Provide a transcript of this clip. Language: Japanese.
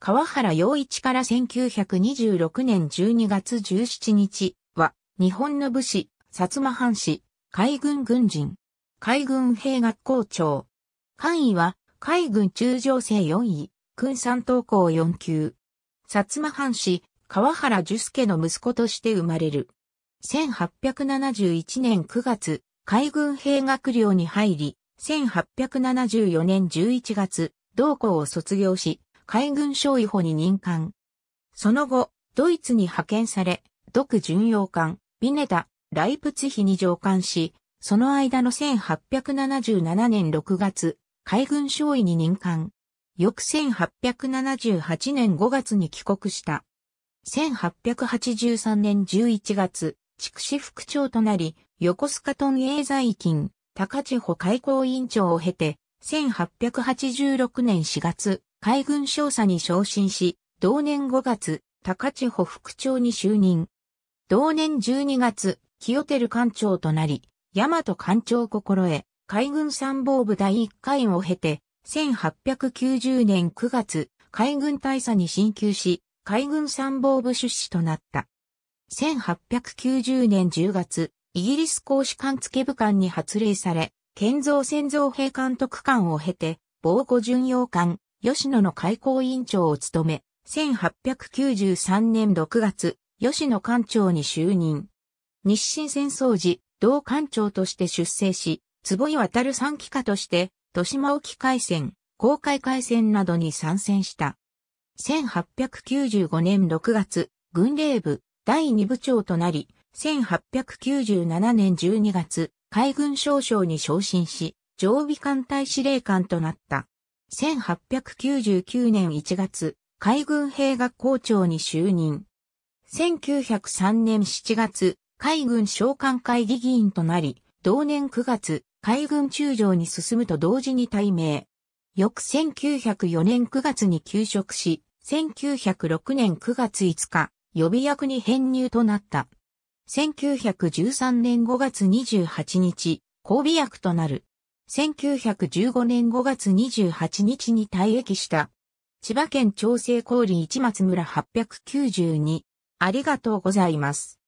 川原洋一から1926年12月17日は、日本の武士、薩摩藩士、海軍軍人、海軍兵学校長。官位は、海軍中将生4位、軍三等校4級。薩摩藩士、川原樹介の息子として生まれる。1871年9月、海軍兵学寮に入り、1874年11月、同校を卒業し、海軍省尉補に任官。その後、ドイツに派遣され、独巡洋艦、ビネタ、ライプツヒに上艦し、その間の1877年6月、海軍省尉に任官。翌1878年5月に帰国した。1883年11月、筑紫副長となり、横須賀トン営在勤、高千穂開港委員長を経て、1886年4月、海軍少佐に昇進し、同年5月、高千穂副長に就任。同年12月、清照艦長となり、大和艦長心得、海軍参謀部第1回を経て、1890年9月、海軍大佐に進級し、海軍参謀部出資となった。1890年10月、イギリス公使館付部官に発令され、建造戦造兵監督官を経て、防護巡洋艦、吉野の開校委員長を務め、1893年6月、吉野館長に就任。日清戦争時、同館長として出征し、坪井渡る三期下として、豊島沖海戦、公海海戦などに参戦した。1895年6月、軍令部第2部長となり、1897年12月、海軍少将に昇進し、常備艦隊司令官となった。1899年1月、海軍兵学校長に就任。1903年7月、海軍召喚会議議員となり、同年9月、海軍中将に進むと同時に退命。翌1904年9月に休職し、1906年9月5日、予備役に編入となった。1913年5月28日、交尾役となる。1915年5月28日に退役した。千葉県長生郡市松村892。ありがとうございます。